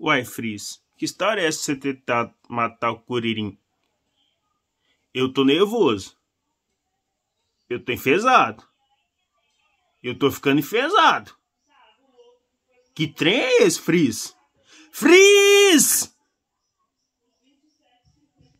Uai, Fris, que história é essa de você tentar matar o Curirim? Eu tô nervoso. Eu tô enfesado. Eu tô ficando enfesado. Que trem é esse, Fris? Fris!